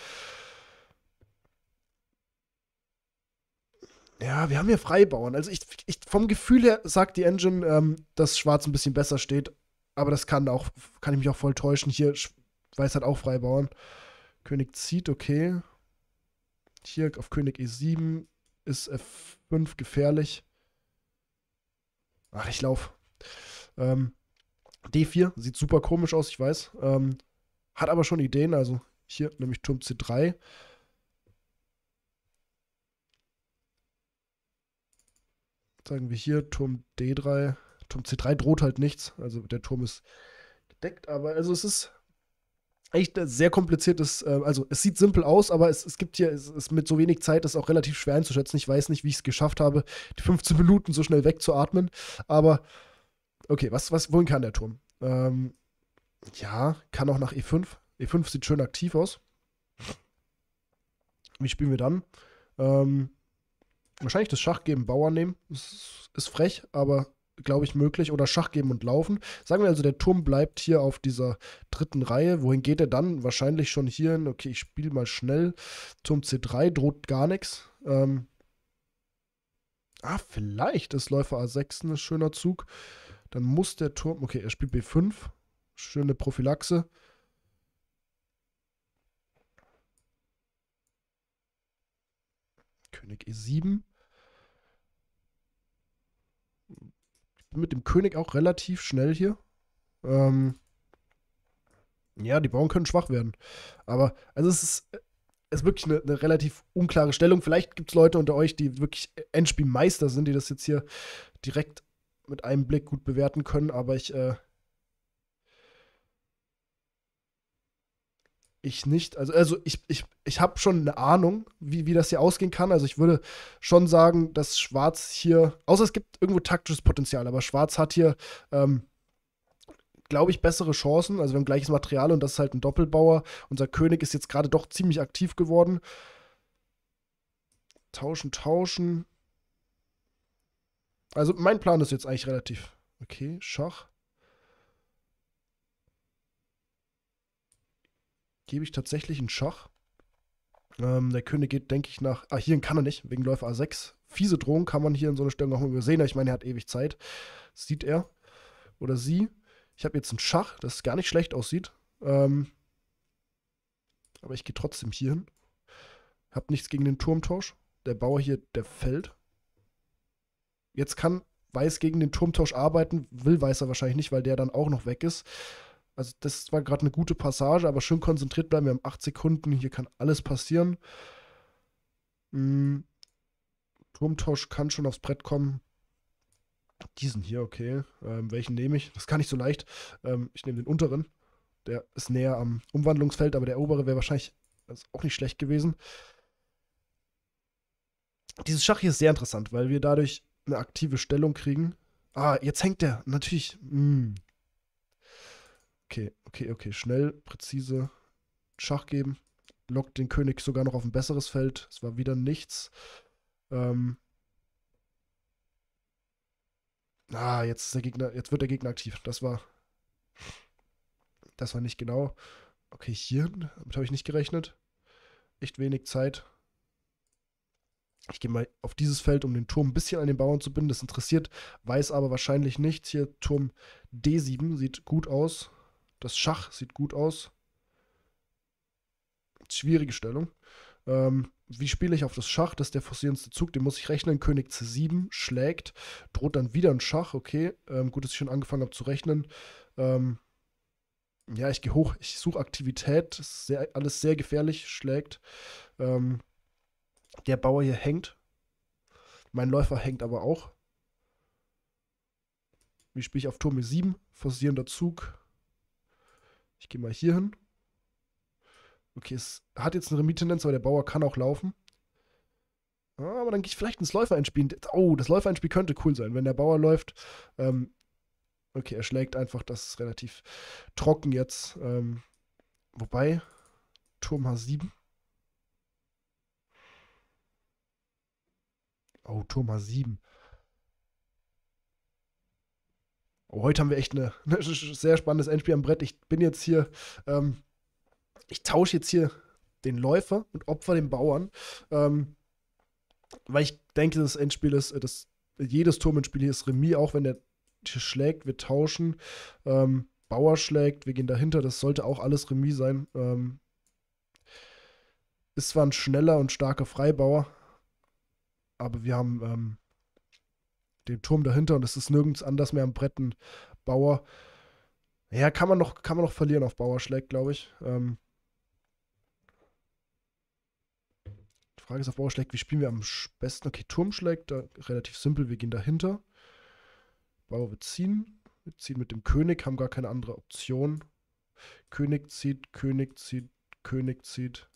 Ja, wir haben hier Freibauern. Also ich, ich vom Gefühl her sagt die Engine, ähm, dass Schwarz ein bisschen besser steht. Aber das kann auch, kann ich mich auch voll täuschen. Hier Weiß hat auch Freibauern. König zieht, okay. Hier auf König E7 ist F5 gefährlich. Ach, ich lauf. Ähm, D4 sieht super komisch aus, ich weiß. Ähm, hat aber schon Ideen, also hier nämlich Turm C3. Sagen wir hier Turm D3. Turm C3 droht halt nichts, also der Turm ist gedeckt, aber also es ist echt ein sehr kompliziertes, äh, also es sieht simpel aus, aber es, es gibt hier, es ist mit so wenig Zeit ist auch relativ schwer einzuschätzen. Ich weiß nicht, wie ich es geschafft habe, die 15 Minuten so schnell wegzuatmen. Aber okay, was, was, wohin kann der Turm? Ähm, ja, kann auch nach E5. E5 sieht schön aktiv aus. Wie spielen wir dann? Ähm, wahrscheinlich das Schach geben, Bauern nehmen. Ist, ist frech, aber glaube ich, möglich oder Schach geben und laufen. Sagen wir also, der Turm bleibt hier auf dieser dritten Reihe. Wohin geht er dann? Wahrscheinlich schon hier hin. Okay, ich spiele mal schnell. Turm C3 droht gar nichts. Ähm, ah, vielleicht ist Läufer A6 ein schöner Zug. Dann muss der Turm. Okay, er spielt B5. Schöne Prophylaxe. König E7. bin mit dem König auch relativ schnell hier. Ähm, ja, die Bauern können schwach werden. Aber, also es ist, ist wirklich eine, eine, relativ unklare Stellung. Vielleicht gibt es Leute unter euch, die wirklich Endspielmeister sind, die das jetzt hier direkt mit einem Blick gut bewerten können. Aber ich äh, ich nicht. Also, also ich, ich, ich habe schon eine Ahnung, wie, wie das hier ausgehen kann. Also ich würde schon sagen, dass Schwarz hier, außer es gibt irgendwo taktisches Potenzial, aber Schwarz hat hier, ähm, glaube ich, bessere Chancen. Also wir haben gleiches Material und das ist halt ein Doppelbauer. Unser König ist jetzt gerade doch ziemlich aktiv geworden. Tauschen, tauschen. Also mein Plan ist jetzt eigentlich relativ. Okay, Schach. gebe ich tatsächlich einen Schach. Ähm, der König geht, denke ich, nach. Ah, hier kann er nicht, wegen Läufer A6. Fiese Drohung kann man hier in so einer Stellung auch mal übersehen. Ich meine, er hat ewig Zeit. sieht er. Oder sie. Ich habe jetzt einen Schach, das gar nicht schlecht aussieht. Ähm, aber ich gehe trotzdem hier hin. Hab nichts gegen den Turmtausch. Der Bauer hier, der fällt. Jetzt kann Weiß gegen den Turmtausch arbeiten, will Weißer wahrscheinlich nicht, weil der dann auch noch weg ist. Also das war gerade eine gute Passage, aber schön konzentriert bleiben. Wir haben acht Sekunden, hier kann alles passieren. Mhm. Turmtosch kann schon aufs Brett kommen. Diesen hier, okay. Ähm, welchen nehme ich? Das kann nicht so leicht. Ähm, ich nehme den unteren. Der ist näher am Umwandlungsfeld, aber der obere wäre wahrscheinlich auch nicht schlecht gewesen. Dieses Schach hier ist sehr interessant, weil wir dadurch eine aktive Stellung kriegen. Ah, jetzt hängt der. Natürlich. Mh. Hm. Okay, okay, okay. Schnell, präzise. Schach geben. Lockt den König sogar noch auf ein besseres Feld. Es war wieder nichts. Ähm. Ah, jetzt der Gegner, jetzt wird der Gegner aktiv. Das war. Das war nicht genau. Okay, hier, damit habe ich nicht gerechnet. Echt wenig Zeit. Ich gehe mal auf dieses Feld, um den Turm ein bisschen an den Bauern zu binden. Das interessiert, weiß aber wahrscheinlich nichts. Hier Turm D7 sieht gut aus. Das Schach sieht gut aus. Schwierige Stellung. Ähm, wie spiele ich auf das Schach? Das ist der forcierendste Zug, den muss ich rechnen. König C7 schlägt, droht dann wieder ein Schach. Okay, ähm, gut, dass ich schon angefangen habe zu rechnen. Ähm, ja, ich gehe hoch, ich suche Aktivität, sehr, alles sehr gefährlich, schlägt. Ähm, der Bauer hier hängt. Mein Läufer hängt aber auch. Wie spiele ich auf Turm E7? Forcierender Zug. Ich gehe mal hier hin. Okay, es hat jetzt eine Remittendenz, aber der Bauer kann auch laufen. Ah, aber dann gehe ich vielleicht ins Läufer Läufereinspiel. Oh, das Läufer einspiel könnte cool sein, wenn der Bauer läuft. Ähm, okay, er schlägt einfach, das ist relativ trocken jetzt. Ähm, wobei, Turm H7. Oh, Turm H7. Oh, heute haben wir echt ein [laughs] ne, sehr spannendes Endspiel am Brett. Ich bin jetzt hier, ähm, ich tausche jetzt hier den Läufer und opfer den Bauern, ähm, weil ich denke, das Endspiel ist, das, jedes Turmenspiel hier ist Remis, auch wenn der Tisch schlägt, wir tauschen, ähm, Bauer schlägt, wir gehen dahinter, das sollte auch alles Remis sein. Ähm, ist zwar ein schneller und starker Freibauer, aber wir haben ähm, dem Turm dahinter und es ist nirgends anders mehr am Brett ein Bauer. Ja, kann man noch, kann man noch verlieren auf Bauerschläg, glaube ich. Ähm, die Frage ist auf Bauerschläg, wie spielen wir am besten? Okay, Turm schlägt, da, relativ simpel, wir gehen dahinter. Bauer wird ziehen. Wir ziehen mit dem König, haben gar keine andere Option. König zieht, König zieht, König zieht.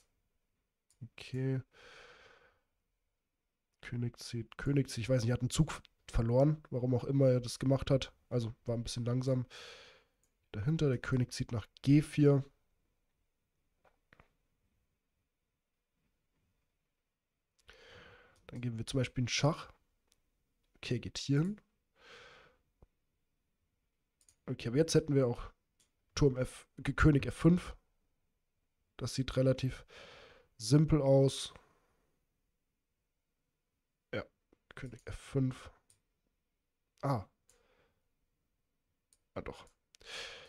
Okay. König zieht, König zieht. Ich weiß nicht, er hat einen Zug verloren, warum auch immer er das gemacht hat. Also war ein bisschen langsam. Dahinter, der König zieht nach G4. Dann geben wir zum Beispiel einen Schach. Okay, geht hier hin. Okay, aber jetzt hätten wir auch Turm F, König F5. Das sieht relativ simpel aus. Ja, König F5. Ah. Ja, ah, doch.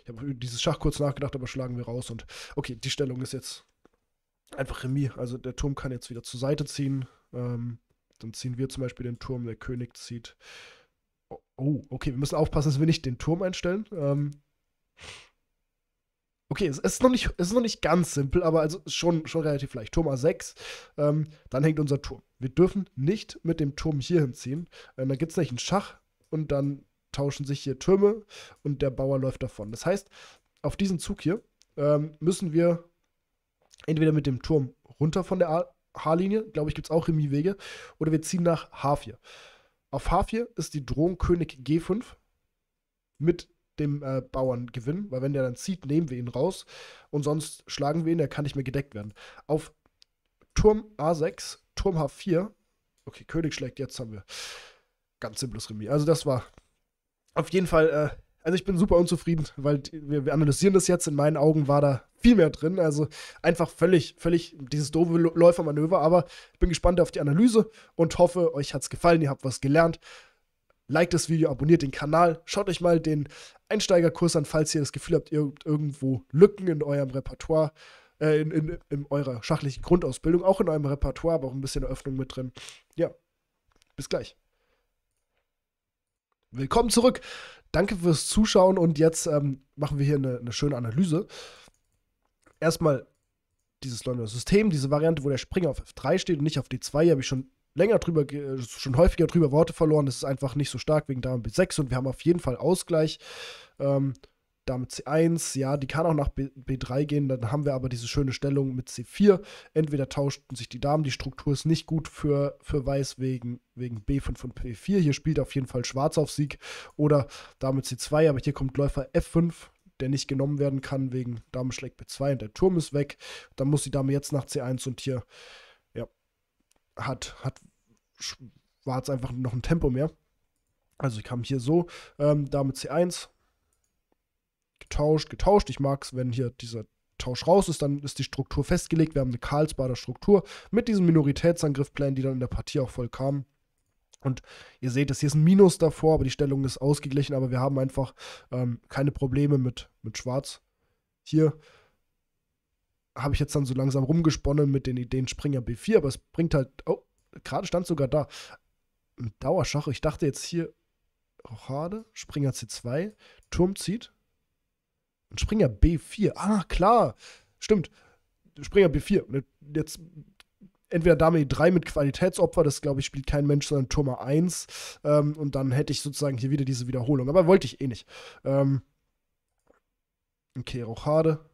Ich habe über dieses Schach kurz nachgedacht, aber schlagen wir raus. Und okay, die Stellung ist jetzt einfach Remis. Also der Turm kann jetzt wieder zur Seite ziehen. Ähm, dann ziehen wir zum Beispiel den Turm, der König zieht. Oh, oh okay, wir müssen aufpassen, dass wir nicht den Turm einstellen. Ähm, okay, es ist noch nicht, es ist noch nicht ganz simpel, aber also schon, schon relativ leicht. Turm A6, ähm, dann hängt unser Turm. Wir dürfen nicht mit dem Turm hier hinziehen. Äh, dann gibt es nämlich einen Schach, und dann tauschen sich hier Türme und der Bauer läuft davon. Das heißt, auf diesen Zug hier ähm, müssen wir entweder mit dem Turm runter von der H-Linie, glaube ich, gibt es auch Remiswege, oder wir ziehen nach H4. Auf H4 ist die Drohung König G5 mit dem äh, Bauern gewinnen, weil wenn der dann zieht, nehmen wir ihn raus und sonst schlagen wir ihn, der kann nicht mehr gedeckt werden. Auf Turm A6, Turm H4, okay, König schlägt, jetzt haben wir ganz simples Remis. Also das war auf jeden Fall, äh, also ich bin super unzufrieden, weil wir, wir, analysieren das jetzt. In meinen Augen war da viel mehr drin. Also einfach völlig, völlig dieses doofe Läufermanöver. Aber ich bin gespannt auf die Analyse und hoffe, euch hat es gefallen, ihr habt was gelernt. Like das Video, abonniert den Kanal, schaut euch mal den Einsteigerkurs an, falls ihr das Gefühl habt, ihr habt irgendwo Lücken in eurem Repertoire, äh, in, in, in eurer schachlichen Grundausbildung, auch in eurem Repertoire, aber auch ein bisschen Eröffnung mit drin. Ja, bis gleich. Willkommen zurück. Danke fürs Zuschauen und jetzt ähm, machen wir hier eine, eine schöne Analyse. Erstmal dieses Londoner System, diese Variante, wo der Springer auf F3 steht und nicht auf D2, Hier habe ich schon länger drüber, äh, schon häufiger drüber Worte verloren. Das ist einfach nicht so stark wegen Dame B6 und wir haben auf jeden Fall Ausgleich. Ähm, Dame C1, ja, die kann auch nach B 3 gehen, dann haben wir aber diese schöne Stellung mit C4. Entweder tauschten sich die Damen, die Struktur ist nicht gut für, für Weiß wegen, wegen B5 und P4. Hier spielt auf jeden Fall Schwarz auf Sieg oder Dame C2, aber hier kommt Läufer F5, der nicht genommen werden kann wegen Dame schlägt B2 und der Turm ist weg. Dann muss die Dame jetzt nach C1 und hier, ja, hat, hat Schwarz einfach noch ein Tempo mehr. Also ich kam hier so, ähm, Dame C1, getauscht, getauscht. Ich mag es, wenn hier dieser Tausch raus ist, dann ist die Struktur festgelegt. Wir haben eine Karlsbader Struktur mit diesen Minoritätsangriffplänen, die dann in der Partie auch voll kamen. Und ihr seht, es hier ist ein Minus davor, aber die Stellung ist ausgeglichen, aber wir haben einfach ähm, keine Probleme mit, mit Schwarz. Hier habe ich jetzt dann so langsam rumgesponnen mit den Ideen Springer B4, aber es bringt halt, oh, gerade stand sogar da, Dauerschach, ich dachte jetzt hier, Rochade, Springer C2, Turm zieht, und Springer B4. Ah, klar. Stimmt. Springer B4. Ne, jetzt entweder Dame e 3 mit Qualitätsopfer, das glaube ich spielt kein Mensch, sondern Turm a 1. Ähm, und dann hätte ich sozusagen hier wieder diese Wiederholung. Aber wollte ich eh nicht. Ähm, okay, Rochade.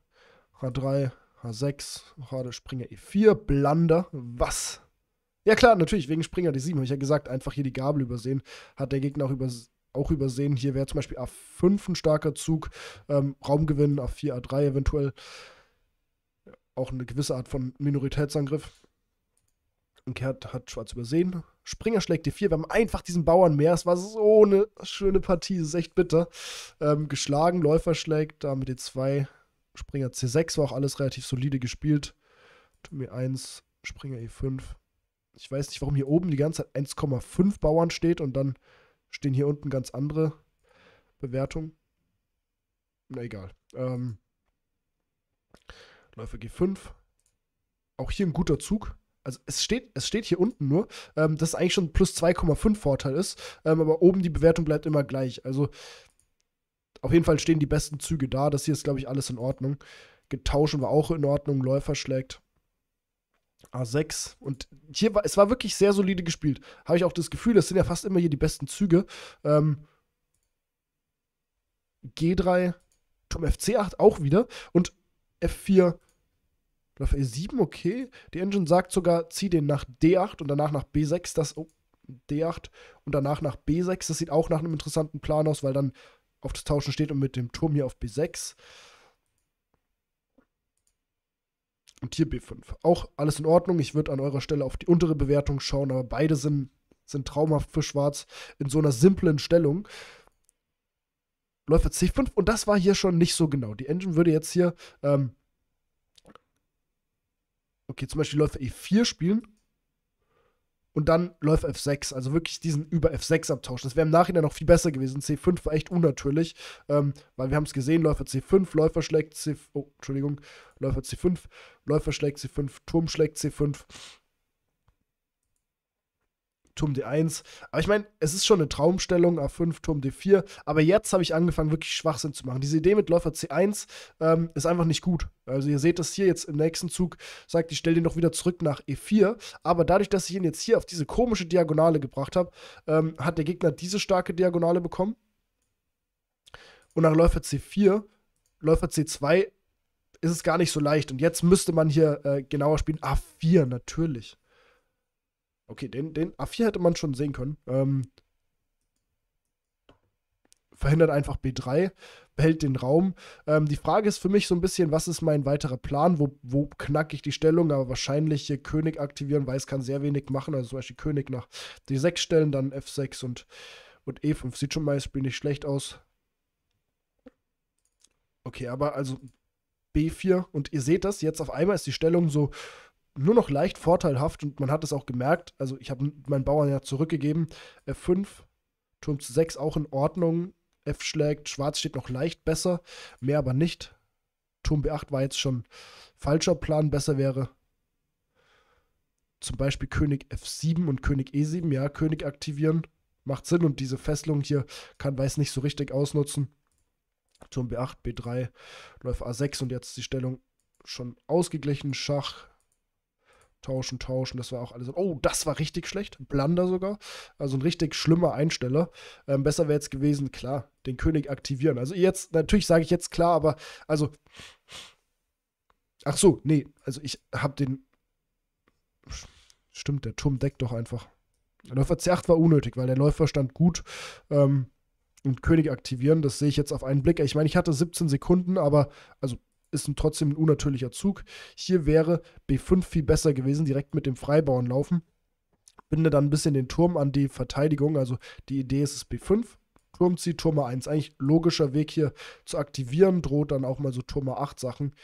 H3, H6, Rochade, Springer E4, Blunder. Was? Ja klar, natürlich, wegen Springer D7 habe ich ja gesagt, einfach hier die Gabel übersehen. Hat der Gegner auch übersehen auch übersehen. Hier wäre zum Beispiel A5 ein starker Zug, ähm, Raumgewinn, A4, A3 eventuell. Auch eine gewisse Art von Minoritätsangriff. Und Kehrt hat Schwarz übersehen. Springer schlägt D4. Wir haben einfach diesen Bauern mehr. Es war so eine schöne Partie. Es ist echt bitter. Ähm, geschlagen, Läufer schlägt, Dame D2, Springer C6. War auch alles relativ solide gespielt. Turm E1, Springer E5. Ich weiß nicht, warum hier oben die ganze Zeit 1,5 Bauern steht und dann Stehen hier unten ganz andere Bewertungen. Na egal. Ähm, Läufer G5. Auch hier ein guter Zug. Also es steht, es steht hier unten nur, ähm, dass es eigentlich schon plus 2,5 Vorteil ist. Ähm, aber oben die Bewertung bleibt immer gleich. Also auf jeden Fall stehen die besten Züge da. Das hier ist, glaube ich, alles in Ordnung. Getauschen war auch in Ordnung. Läufer schlägt. A6. Und hier war, es war wirklich sehr solide gespielt. Habe ich auch das Gefühl, das sind ja fast immer hier die besten Züge. Ähm, G3, Turm FC8 auch wieder. Und F4 auf E7, okay. Die Engine sagt sogar, zieh den nach D8 und danach nach B6. Das, oh, D8 und danach nach B6. Das sieht auch nach einem interessanten Plan aus, weil dann auf das Tauschen steht und mit dem Turm hier auf B6. und hier B5. Auch alles in Ordnung. Ich würde an eurer Stelle auf die untere Bewertung schauen, aber beide sind, sind traumhaft für Schwarz in so einer simplen Stellung. Läufer C5 und das war hier schon nicht so genau. Die Engine würde jetzt hier, ähm okay, zum Beispiel Läufer e E4 spielen und dann läuft F6. Also wirklich diesen über f 6 abtauschen. Das wäre im Nachhinein noch viel besser gewesen. C5 war echt unnatürlich, ähm, weil wir haben es gesehen, Läufer C5, Läufer schlägt C5, oh, Entschuldigung, Läufer C5, Läufer schlägt C5, Turm schlägt C5 Turm D1. Aber ich meine, es ist schon eine Traumstellung, A5, Turm D4. Aber jetzt habe ich angefangen, wirklich Schwachsinn zu machen. Diese Idee mit Läufer C1 ähm, ist einfach nicht gut. Also ihr seht das hier jetzt im nächsten Zug, sagt, ich stelle den doch wieder zurück nach E4. Aber dadurch, dass ich ihn jetzt hier auf diese komische Diagonale gebracht habe, ähm, hat der Gegner diese starke Diagonale bekommen. Und nach Läufer C4, Läufer C2 ist es gar nicht so leicht. Und jetzt müsste man hier äh, genauer spielen. A4 natürlich. Okay, den, den A4 hätte man schon sehen können. Ähm, verhindert einfach B3, behält den Raum. Ähm, die Frage ist für mich so ein bisschen, was ist mein weiterer Plan? Wo, wo knacke ich die Stellung? Aber wahrscheinlich hier König aktivieren, weil es kann sehr wenig machen. Also zum Beispiel König nach D6 stellen, dann F6 und, und E5. Sieht schon meistens nicht schlecht aus. Okay, aber also B4 und ihr seht das, jetzt auf einmal ist die Stellung so nur noch leicht vorteilhaft und man hat es auch gemerkt. Also ich habe meinen Bauern ja zurückgegeben. F5, Turm zu 6 auch in Ordnung. F schlägt, Schwarz steht noch leicht besser, mehr aber nicht. Turm B8 war jetzt schon falscher Plan, besser wäre zum Beispiel König F7 und König E7, ja, König aktivieren, macht Sinn und diese Fesselung hier kann Weiß nicht so richtig ausnutzen. Turm B8, B3, Läufer A6 und jetzt die Stellung schon ausgeglichen, Schach, tauschen, tauschen. Das war auch alles. Oh, das war richtig schlecht. Blunder sogar. Also ein richtig schlimmer Einsteller. Ähm, besser wäre jetzt gewesen, klar, den König aktivieren. Also jetzt, natürlich sage ich jetzt klar, aber also. Ach so, nee, also ich habe den. Stimmt, der Turm deckt doch einfach. Der Läufer C8 war unnötig, weil der Läufer stand gut. Ähm, und König aktivieren, das sehe ich jetzt auf einen Blick. Ich meine, ich hatte 17 Sekunden, aber also ist ein trotzdem ein unnatürlicher Zug. Hier wäre B5 viel besser gewesen, direkt mit dem Freibauern laufen. Binde dann ein bisschen den Turm an die Verteidigung. Also die Idee ist es B5, Turm zieht Turm A1. Eigentlich logischer Weg hier zu aktivieren, droht dann auch mal so Turm A8 Sachen.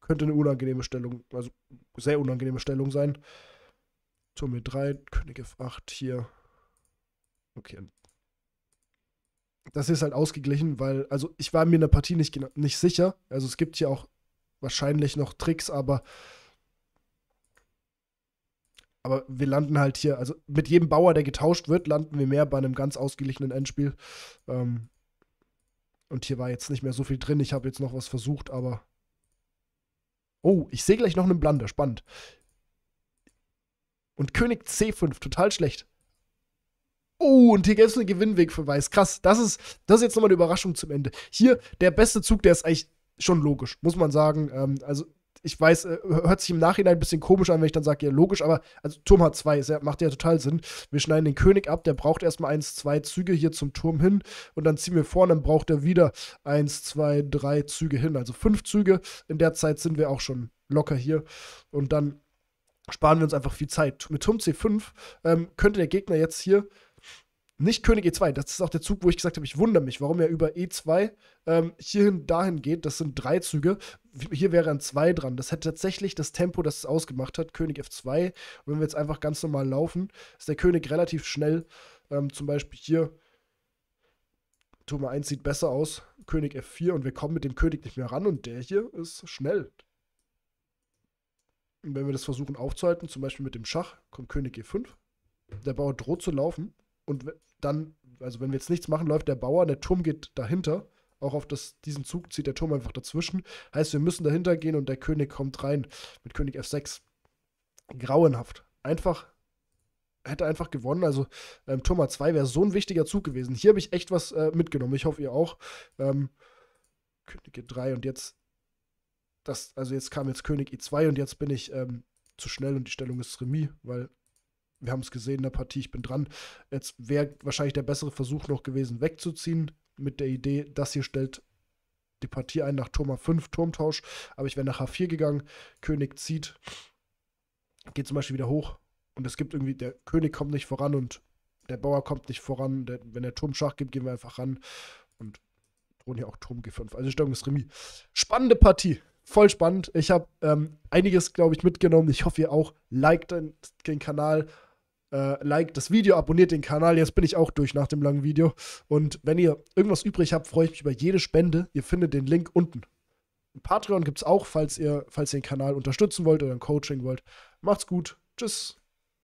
Könnte eine unangenehme Stellung, also sehr unangenehme Stellung sein. Turm E3, König F8 hier. Okay, das ist halt ausgeglichen, weil, also ich war mir in der Partie nicht, nicht sicher. Also es gibt hier auch wahrscheinlich noch Tricks, aber aber wir landen halt hier, also mit jedem Bauer, der getauscht wird, landen wir mehr bei einem ganz ausgeglichenen Endspiel. Ähm, und hier war jetzt nicht mehr so viel drin. Ich habe jetzt noch was versucht, aber. Oh, ich sehe gleich noch einen Blunder. Spannend. Und König C5, total schlecht. Oh, und hier gäbe es einen Gewinnweg für Weiß. Krass, das ist, das ist jetzt nochmal eine Überraschung zum Ende. Hier, der beste Zug, der ist eigentlich schon logisch, muss man sagen. Ähm, also, ich weiß, äh, hört sich im Nachhinein ein bisschen komisch an, wenn ich dann sage, ja, logisch, aber also Turm hat zwei, ja, macht ja total Sinn. Wir schneiden den König ab, der braucht erstmal eins, zwei Züge hier zum Turm hin und dann ziehen wir vor, und dann braucht er wieder eins, zwei, drei Züge hin. Also fünf Züge. In der Zeit sind wir auch schon locker hier. Und dann sparen wir uns einfach viel Zeit. Mit Turm C5 ähm, könnte der Gegner jetzt hier nicht König E2, das ist auch der Zug, wo ich gesagt habe, ich wundere mich, warum er über E2 ähm, hierhin dahin geht. Das sind drei Züge. Hier wäre ein 2 dran. Das hätte tatsächlich das Tempo, das es ausgemacht hat, König F2. Und wenn wir jetzt einfach ganz normal laufen, ist der König relativ schnell. Ähm, zum Beispiel hier, Turm 1 sieht besser aus, König F4 und wir kommen mit dem König nicht mehr ran und der hier ist schnell. Und wenn wir das versuchen aufzuhalten, zum Beispiel mit dem Schach, kommt König G5. E der Bauer droht zu laufen und dann, also wenn wir jetzt nichts machen, läuft der Bauer, der Turm geht dahinter. Auch auf das, diesen Zug zieht der Turm einfach dazwischen. Heißt, wir müssen dahinter gehen und der König kommt rein mit König F6. Grauenhaft. Einfach, hätte einfach gewonnen. Also ähm, Turm A2 wäre so ein wichtiger Zug gewesen. Hier habe ich echt was äh, mitgenommen. Ich hoffe, ihr auch. Ähm, König E3 und jetzt, das, also jetzt kam jetzt König E2 und jetzt bin ich ähm, zu schnell und die Stellung ist Remis, weil wir haben es gesehen in der Partie, ich bin dran. Jetzt wäre wahrscheinlich der bessere Versuch noch gewesen, wegzuziehen mit der Idee, das hier stellt die Partie ein nach Turm 5, Turmtausch. Aber ich wäre nach H4 gegangen, König zieht, geht zum Beispiel wieder hoch und es gibt irgendwie, der König kommt nicht voran und der Bauer kommt nicht voran. Der, wenn der Turm Schach gibt, gehen wir einfach ran und drohen hier auch Turm G5. Also Stellung ist Remis. Spannende Partie voll spannend. Ich habe ähm, einiges, glaube ich, mitgenommen. Ich hoffe, ihr auch. Liked den, den Kanal, äh, liked das Video, abonniert den Kanal. Jetzt bin ich auch durch nach dem langen Video. Und wenn ihr irgendwas übrig habt, freue ich mich über jede Spende. Ihr findet den Link unten. Patreon gibt es auch, falls ihr, falls ihr den Kanal unterstützen wollt oder ein Coaching wollt. Macht's gut. Tschüss.